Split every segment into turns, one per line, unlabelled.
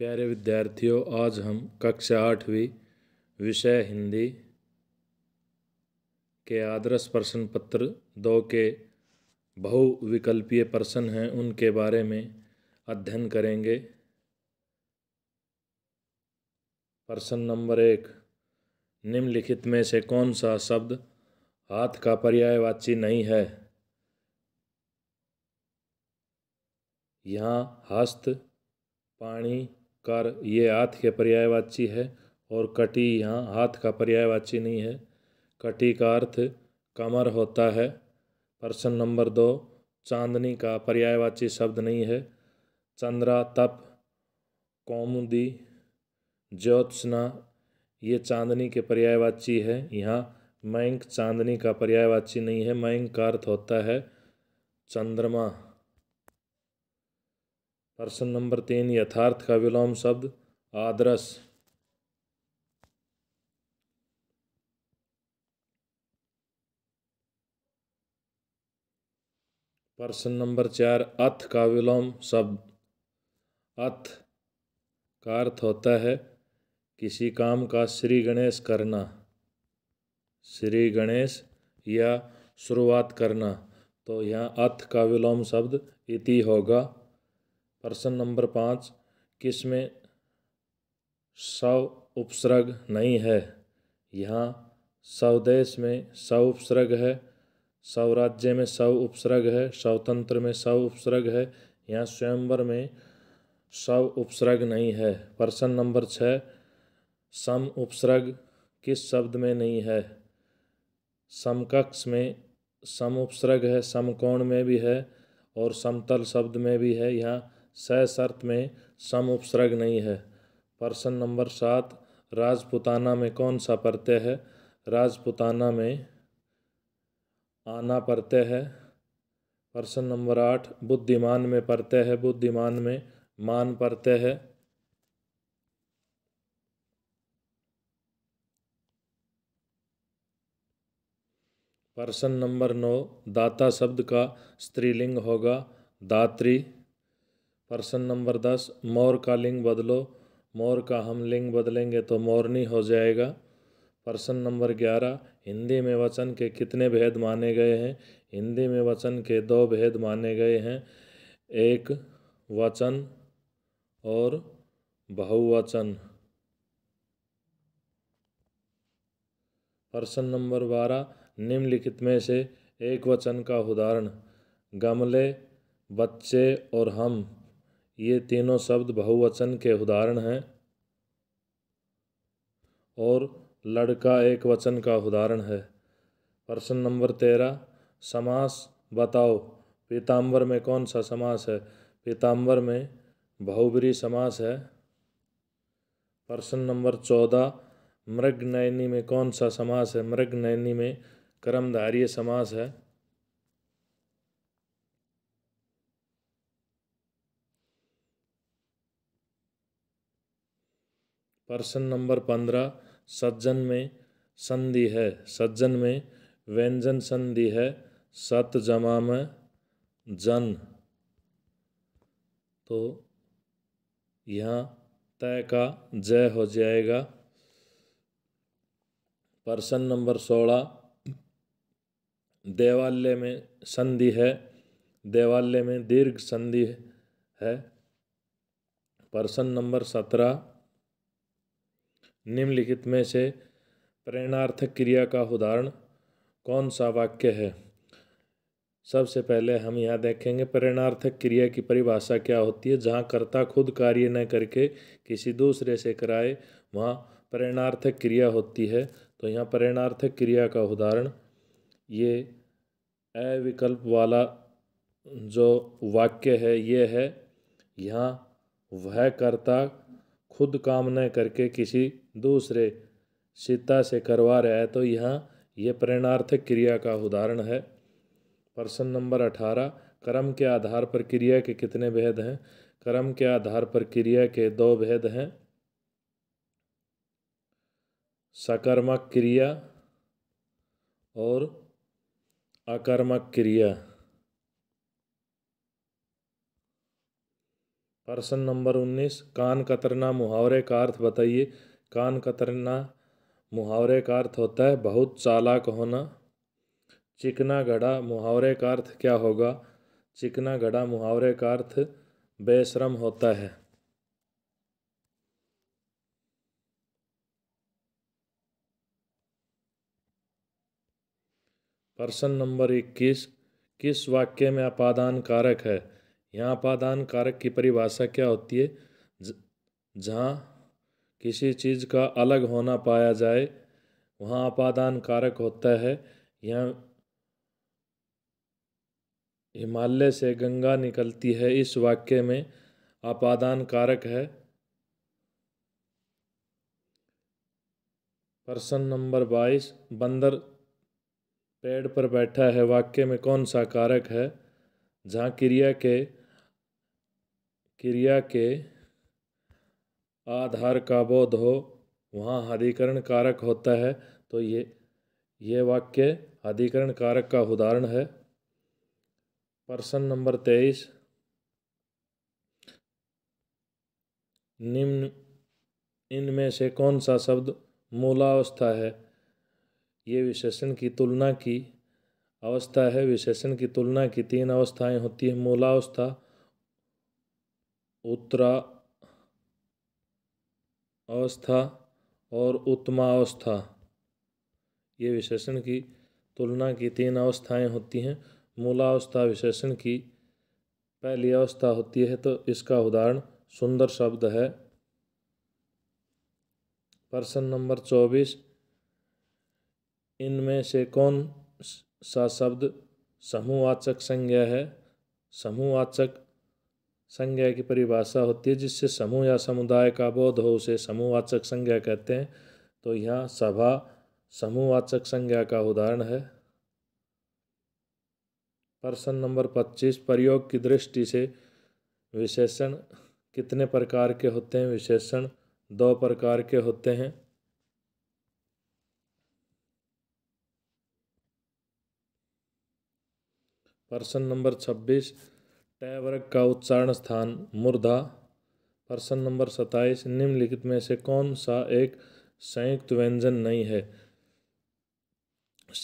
प्यारे विद्यार्थियों आज हम कक्षा आठवीं विषय हिंदी के आदर्श प्रश्न पत्र दो के बहुविकल्पीय प्रश्न हैं उनके बारे में अध्ययन करेंगे प्रश्न नंबर एक निम्नलिखित में से कौन सा शब्द हाथ का पर्यायवाची नहीं है यहाँ हस्त पाणी कर ये हाथ के पर्यायवाची है और कटी यहाँ हाथ का पर्यायवाची नहीं है कटी का अर्थ कमर होता है प्रश्न नंबर दो चांदनी का पर्यायवाची शब्द नहीं है चंद्रा तप कौमुदी ज्योत्सना ये चांदनी के पर्यायवाची है यहाँ मयंक चांदनी का पर्यायवाची नहीं है मयंक का अर्थ होता है चंद्रमा प्रश्न नंबर तीन यथार्थ का विलोम शब्द आदर्श प्रश्न नंबर चार अथ का विलोम शब्द अथ का अर्थ होता है किसी काम का श्री गणेश करना श्री गणेश या शुरुआत करना तो यहाँ अथ का विलोम शब्द इति होगा प्रश्न नंबर पाँच किस में सव उपसर्ग नहीं है यहाँ स्वदेश में सव उपसर्ग है स्वराज्य में सव उपसर्ग है स्वतंत्र में सव उपसर्ग है यहाँ स्वयंवर में सव उपसर्ग नहीं है प्रश्न नंबर छः सम उपसर्ग किस शब्द में नहीं है समकक्ष में सम उपसर्ग है समकोण में भी है और समतल शब्द में भी है यहाँ स शर्त में सम उपसर्ग नहीं है प्रश्न नंबर सात राजपुताना में कौन सा प्रत्यय है राजपुताना में आना प्रत्यय है प्रश्न नंबर आठ बुद्धिमान में प्रत्यय है बुद्धिमान में मान प्रत्यय है प्रश्न नंबर नौ दाता शब्द का स्त्रीलिंग होगा दात्री प्रश्न नंबर दस मोर का लिंग बदलो मोर का हम लिंग बदलेंगे तो मोरनी हो जाएगा प्रश्न नंबर ग्यारह हिंदी में वचन के कितने भेद माने गए हैं हिंदी में वचन के दो भेद माने गए हैं एक वचन और बहुवचन प्रश्न नंबर बारह निम्नलिखित में से एक वचन का उदाहरण गमले बच्चे और हम ये तीनों शब्द बहुवचन के उदाहरण हैं और लड़का एक वचन का उदाहरण है प्रश्न नंबर तेरह समास बताओ पीताम्बर में कौन सा समास है पीताम्बर में बहुबरी समास है प्रश्न नंबर चौदह मृगनयनी में कौन सा समास है मृगनयनी में कर्मधारी समास है प्रश्न नंबर पंद्रह सज्जन में संधि है सज्जन में व्यंजन संधि है सत जमा में जन तो यहाँ तय का जय हो जाएगा प्रश्न नंबर सोलह देवालय में संधि है देवालय में दीर्घ संधि है प्रश्न नंबर सत्रह निम्नलिखित में से प्रेरणार्थक क्रिया का उदाहरण कौन सा वाक्य है सबसे पहले हम यहाँ देखेंगे प्रेरणार्थक क्रिया की परिभाषा क्या होती है जहाँ कर्ता खुद कार्य न करके किसी दूसरे से कराए वहाँ प्रेरणार्थक क्रिया होती है तो यहाँ प्रेरणार्थक क्रिया का उदाहरण ये अविकल्प वाला जो वाक्य है ये है यहाँ वह कर्ता खुद काम न करके किसी दूसरे सीता से करवा रहा है तो यहाँ यह प्रेरणार्थक क्रिया का उदाहरण है प्रश्न नंबर अठारह कर्म के आधार पर क्रिया के कितने भेद हैं कर्म के आधार पर क्रिया के दो भेद हैं सकर्मक क्रिया और अकर्मक क्रिया प्रश्न नंबर उन्नीस कान कतरना मुहावरे का अर्थ बताइए कान कतरना मुहावरे का अर्थ होता है बहुत चालाक होना चिकना घड़ा मुहावरे का अर्थ क्या होगा चिकना घड़ा मुहावरे का अर्थ बेश्रम होता है प्रश्न नंबर इक्कीस किस वाक्य में अपादान कारक है यहाँ अपादान कारक की परिभाषा क्या होती है जहाँ किसी चीज़ का अलग होना पाया जाए वहाँ अपादान कारक होता है यहाँ हिमालय से गंगा निकलती है इस वाक्य में अपादान कारक है प्रश्न नंबर बाईस बंदर पेड़ पर बैठा है वाक्य में कौन सा कारक है जहाँ क्रिया के क्रिया के आधार का बोध हो वहाँ अधिकरण कारक होता है तो ये ये वाक्य अधिकरण कारक का उदाहरण है प्रश्न नंबर तेईस निम्न इनमें से कौन सा शब्द मूलावस्था है ये विशेषण की तुलना की अवस्था है विशेषण की तुलना की तीन अवस्थाएं होती हैं मूलावस्था उत्तरा अवस्था और उत्तमावस्था ये विशेषण की तुलना की तीन अवस्थाएं होती हैं मूलावस्था विशेषण की पहली अवस्था होती है तो इसका उदाहरण सुंदर शब्द है प्रश्न नंबर चौबीस इनमें से कौन सा शब्द समूहवाचक संज्ञा है समूहवाचक संज्ञा की परिभाषा होती है जिससे समूह या समुदाय का बोध हो उसे समूहवाचक संज्ञा कहते हैं तो यहाँ सभा समूहवाचक संज्ञा का उदाहरण है प्रश्न नंबर 25 प्रयोग की दृष्टि से विशेषण कितने प्रकार के होते हैं विशेषण दो प्रकार के होते हैं प्रश्न नंबर छब्बीस ट वर्ग का उच्चारण स्थान मुर्धा प्रश्न नंबर सत्ताईस निम्नलिखित में से कौन सा एक संयुक्त व्यंजन नहीं है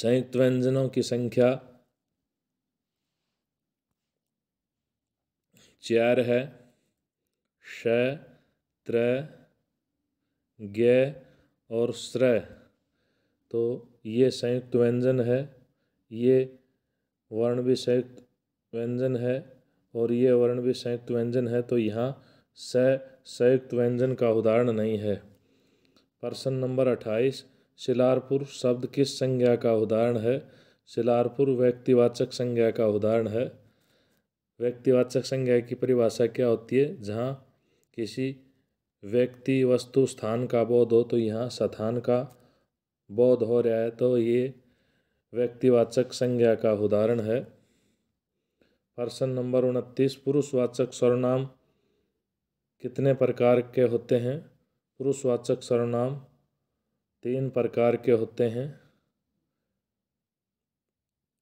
संयुक्त व्यंजनों की संख्या चार है श त्र ग और श्र तो ये संयुक्त व्यंजन है ये वर्ण भी संयुक्त व्यंजन है और ये वर्ण भी संयुक्त व्यंजन है तो यहाँ स संयुक्त व्यंजन का उदाहरण नहीं है प्रश्न नंबर अट्ठाईस शिलारपुर शब्द किस संज्ञा का उदाहरण है शिलारपुर व्यक्तिवाचक संज्ञा का उदाहरण है व्यक्तिवाचक संज्ञा की परिभाषा क्या होती है जहाँ किसी व्यक्ति वस्तु स्थान का बोध हो तो यहाँ स्थान का बोध हो रहा है तो ये व्यक्तिवाचक संज्ञा का उदाहरण है पर्सन नंबर उनतीस पुरुषवाचक सर्वनाम कितने प्रकार के होते हैं पुरुषवाचक सर्वनाम तीन प्रकार के होते हैं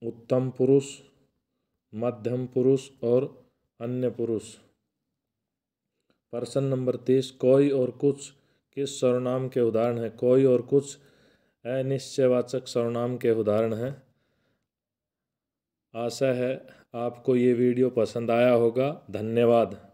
उत्तम पुरुष मध्यम पुरुष और अन्य पुरुष पर्सन नंबर तीस कोई और कुछ किस सर्वनाम के उदाहरण हैं कोई और कुछ अनिश्चयवाचक सर्वनाम के उदाहरण हैं आशा है आपको ये वीडियो पसंद आया होगा धन्यवाद